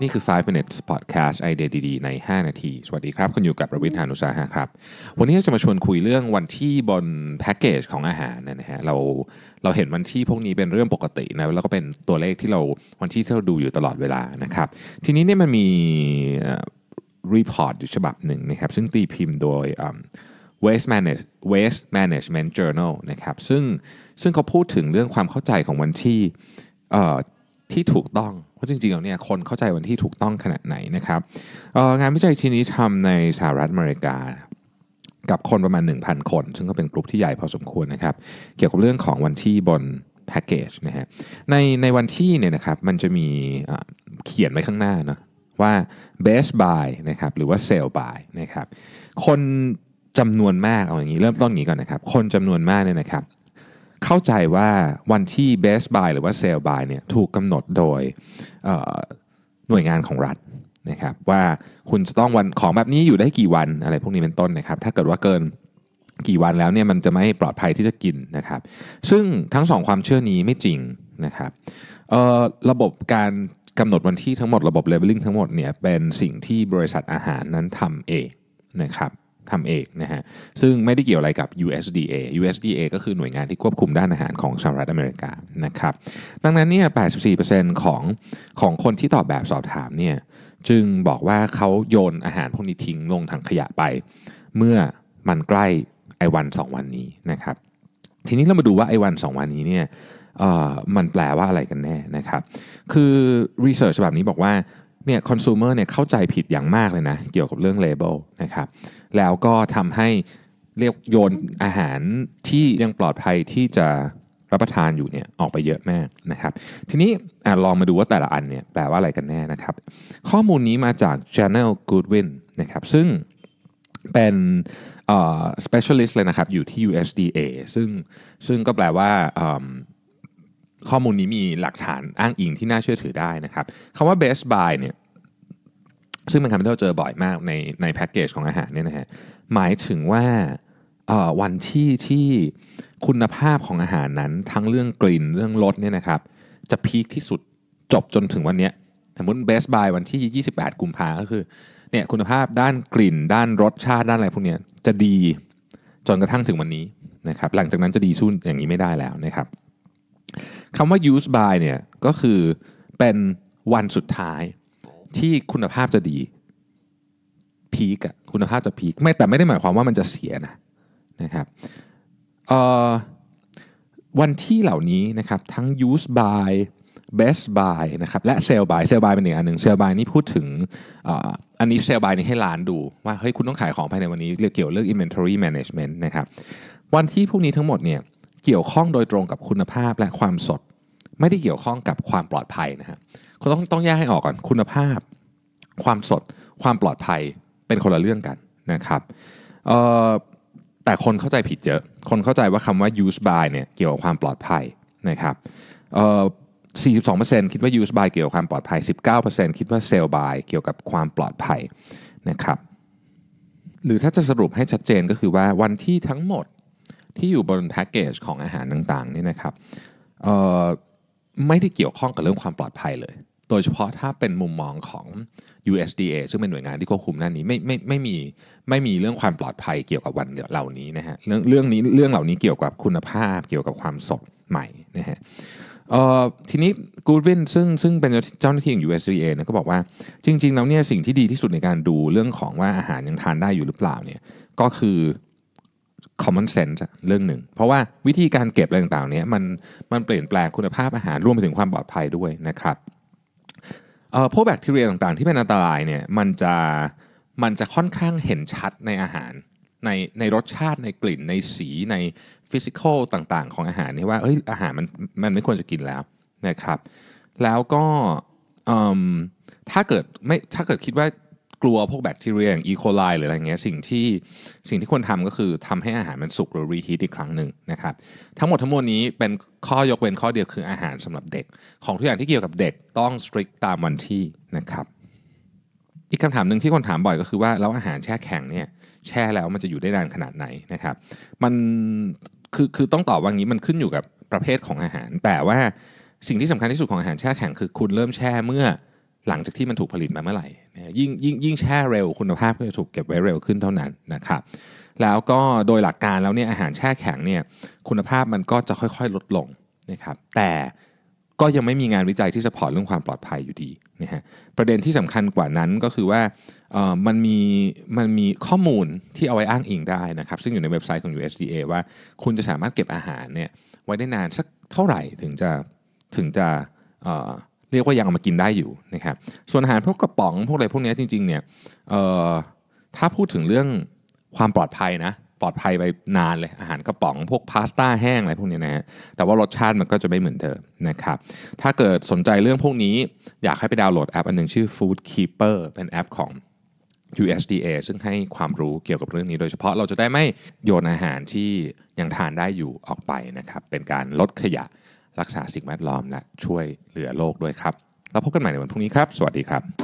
นี่คือ5 minutes podcast ไอเดียดีๆ ใน 5 นาที สวัสดีครับ คุณอยู่กับ ประวิทยานุสาหะครับ วันนี้จะมาชวนคุยเรื่องวันที่บนแพ็กเกจของอาหารนะฮะเรา เราเห็นวันที่พวกนี้เป็นเรื่องปกตินะ แล้วก็เป็นตัวเลขที่เราวันที่ที่เราดูอยู่ตลอดเวลานะครับ ทีนี้เนี่ยมันมีรีพอร์ตอยู่ฉบับหนึ่งนะครับ ซึ่งตีพิมพ์โดย Waste Manage Waste Management Journal นะครับ ซึ่ง ซึ่งเขาพูดถึงเรื่องความเข้าใจของวันที่ที่ถูกต้อง เพราะจริงๆแล้วเนี่ย คนเข้าใจวันที่ถูกต้องขนาดไหนนะครับ งานวิจัยชิ้นนี้ทำในสหรัฐอเมริกา กับคนประมาณ 1,000 คน ซึ่งก็เป็นกลุ่มที่ใหญ่พอสมควรนะครับ เกี่ยวกับเรื่องของวันที่บนแพ็กเกจนะฮะ ในในวันที่เนี่ยนะครับ มันจะมีะเขียนไว้ข้างหน้าเนาะ ว่า best buy นะครับ หรือว่า s e l l buy นะครับ คนจำนวนมากเอาอย่างนี้ เริ่มต้นอย่างนี้ก่อนนะครับ คนจำนวนมากเนี่ยนะครับเข้าใจว่าวันที่ best buy หรือว่า s a l e buy เนี่ยถูกกำหนดโดยหน่วยงานของรัฐนะครับ ว่าคุณจะต้องวันของแบบนี้อยู่ได้กี่วันอะไรพวกนี้เป็นต้นนะครับ ถ้าเกิดว่าเกินกี่วันแล้วเนี่ยมันจะไม่ปลอดภัยที่จะกินนะครับ ซึ่งทั้งสองความเชื่อนี้ไม่จริงนะครับระบบการกำหนดวันที่ทั้งหมดระบบเลเวลลิ่งทั้งหมดเนี่ยเป็นสิ่งที่บริษัทอาหารนั้นทำเองนะครับทำเองนะฮะซึ่งไม่ได้เกี่ยวอะไรกับ USDA USDA ก็คือหน่วยงานที่ควบคุมด้านอาหารของสหรัฐอเมริกานะครับดังนั้นเนี่ย 84%ของของคนที่ตอบแบบสอบถามเนี่ยจึงบอกว่าเขาโยนอาหารพวกนี้ทิ้งลงถังขยะไปเมื่อมันใกล้ไอวันสองวันนี้นะครับทีนี้เรามาดูว่าไอวันสองวันนี้เนี่ยมันแปลว่าอะไรกันแน่นะครับคือรีเสิร์ชแบบนี้บอกว่าเนี่ยคอน sumer เนี่ยเข้าใจผิดอย่างมากเลยนะเกี่ยวกับเรื่องเลเบลนะครับแล้วก็ทำให้เรียกโยนอาหารที่ยังปลอดภัยที่จะรับประทานอยู่เนี่ยออกไปเยอะมากนะครับ ทีนี้อลองมาดูว่าแต่ละอันเนี่ยแปลว่าอะไรกันแน่นะครับ ข้อมูลนี้มาจาก Channel Goodwin นะครับ ซึ่งเป็น specialist เลยนะครับอยู่ที่ USDA ซึ่งซึ่งก็แปลว่าข้อมูลนี้มีหลักฐานอ้างอิงที่น่าเชื่อถือได้นะครับคำว่า best buy เนี่ยซึ่งเป็นคำที่เราเจอบ่อยมากในในแพ็กเกจ ของอาหารเนี่ยนะฮะหมายถึงว่าวันที่ที่คุณภาพของอาหารนั้นทั้งเรื่องกลิ่นเรื่องรสเนี่ยนะครับ จะพีคที่สุดจบจนถึงวันนี้สมมติ Best Buy วันที่ 28กุมภาก็คือเนี่ยคุณภาพด้านกลิ่น ด้านรสชาติด้านอะไรพวกนี้จะดีจนกระทั่งถึงวันนี้นะครับ หลังจากนั้นจะดีสู้อย่างนี้ไม่ได้แล้วนะครับคำว่า use by เนี่ยก็คือเป็นวันสุดท้ายที่คุณภาพจะดีพีกอะคุณภาพจะพีกไม่แต่ไม่ได้หมายความว่ามันจะเสียนะนะครับวันที่เหล่านี้นะครับทั้ง use by best buy นะครับและ sell by sell buy เป็นอีกอันหนึ่ง sell buy นี่พูดถึงอันนี้ sell buy นี่ให้ร้านดู ว่าเฮ้ยคุณต้องขายของภายในวันนี้เกี่ยวเรื่อง inventory management นะครับวันที่พวกนี้ทั้งหมดเนี่ยเกี่ยวข้องโดยตรงกับคุณภาพและความสดไม่ได้เกี่ยวข้องกับความปลอดภัยนะฮะคุณต้องต้องแยกให้ออกก่อนคุณภาพ ความสดความปลอดภัยเป็นคนละเรื่องกันนะครับแต่คนเข้าใจผิดเยอะคนเข้าใจว่าคำว่า use by เนี่ยเกี่ยวกับความปลอดภัยนะครับ42%คิดว่า use by เกี่ยวกับความปลอดภัย19%คิดว่า sell by เกี่ยวกับความปลอดภัยนะครับหรือถ้าจะสรุปให้ชัดเจนก็คือว่าวันที่ทั้งหมดที่อยู่บนแพ็กเกจของอาหารต่างๆนี่นะครับไม่ได้เกี่ยวข้องกับเรื่องความปลอดภัยเลย โดยเฉพาะถ้าเป็นมุมมองของ USDA ซึ่งเป็นหน่วยงานที่ควบคุมนั่นนี้ไม่ไม่ไม่มีไม่มีเรื่องความปลอดภัยเกี่ยวกับวันเหล่านี้นะฮะเรื่องเรื่องนี้เรื่องเหล่านี้เกี่ยวกับคุณภาพเกี่ยวกับความสดใหม่นะฮะทีนี้กูดวินซึ่งซึ่งเป็นเจ้าหน้าที่ของ USDA นะก็บอกว่า จริงๆแล้วเนี่ยสิ่งที่ดีที่สุดในการดูเรื่องของว่าอาหารยังทานได้อยู่หรือเปล่าเนี่ยก็คือ common sense เรื่องหนึ่งเพราะว่าวิธีการเก็บอะไรต่างๆนี้มันมันเปลี่ยนแปลงคุณภาพอาหารรวมไปถึงความปลอดภัยด้วยนะครับเอ่อพวกแบคทีเรียต่างๆที่เป็นอันตรายเนี่ยมันจะมันจะค่อนข้างเห็นชัดในอาหาร ในในรสชาติในกลิ่น ในสีในฟิสิกอลต่างๆ ของอาหารนี่ว่าเอ้ยอาหารมันมันไม่ควรจะกินแล้วนะครับ แล้วก็ถ้าเกิดไม่ถ้าเกิดคิดว่ากลัวพวกแบคทีเรียอย่างอีโคไลหรืออะไรเงี้ยสิ่งที่สิ่งที่ควรทำก็คือทำให้อาหารมันสุกหรือรีฮีทอีกครั้งหนึ่งนะครับทั้งหมดทั้งมวลนี้เป็นข้อยกเว้นข้อเดียวคืออาหารสำหรับเด็กของทุกอย่างที่เกี่ยวกับเด็กต้องสตริกตามวันที่นะครับอีกคำถามหนึ่งที่คนถามบ่อยก็คือว่าแล้วอาหารแช่แข็งเนี่ยแช่แล้วมันจะอยู่ได้นานขนาดไหนนะครับมันคือคือต้องตอบว่างี้มันขึ้นอยู่กับประเภทของอาหาร แต่ว่าสิ่งที่สำคัญที่สุดของอาหารแช่แข็งคือ คุณเริ่มแช่เมื่อหลังจากที่มันถูกผลิตมาเมื่อไหร่ยิ่งยิ่งยิ่งแช่เร็ว คุณภาพก็จะถูกเก็บไว้เร็วขึ้นเท่านั้นนะครับ แล้วก็โดยหลักการแล้วเนี่ยอาหารแช่แข็งเนี่ยคุณภาพมันก็จะค่อยๆลดลงนะครับ แต่ก็ยังไม่มีงานวิจัยที่จะพอเรื่องความปลอดภัยอยู่ดีนะฮะ ประเด็นที่สำคัญกว่านั้นก็คือว่ามันมีมันมีข้อมูลที่เอาไว้อ้างอิงได้นะครับ ซึ่งอยู่ในเว็บไซต์ของ USDA ว่าคุณจะสามารถเก็บอาหารเนี่ยไว้ได้นานสักเท่าไหร่ถึงจะถึงจะเรียกว่ายังเอามากินได้อยู่นะครับ ส่วนอาหารพวกกระป๋องพวกอะไรพวกนี้จริงๆเนี่ย เออ่ถ้าพูดถึงเรื่องความปลอดภัยนะ ปลอดภัยไปนานเลย อาหารกระป๋องพวกพาสต้าแห้งอะไรพวกนี้นะฮะแต่ว่ารสชาติมันก็จะไม่เหมือนเดิมนะครับ ถ้าเกิดสนใจเรื่องพวกนี้ อยากให้ไปดาวน์โหลดแอปอันนึงชื่อ Food Keeper เป็นแอปของ USDA ซึ่งให้ความรู้เกี่ยวกับเรื่องนี้โดยเฉพาะ เราจะได้ไม่โยนอาหารที่ยังทานได้อยู่ออกไปนะครับ เป็นการลดขยะรักษาสิ่งแวดล้อมและ ช่วยเหลือโลกด้วยครับแล้วพบกันใหม่ในวันพรุ่งนี้ครับ สวัสดีครับ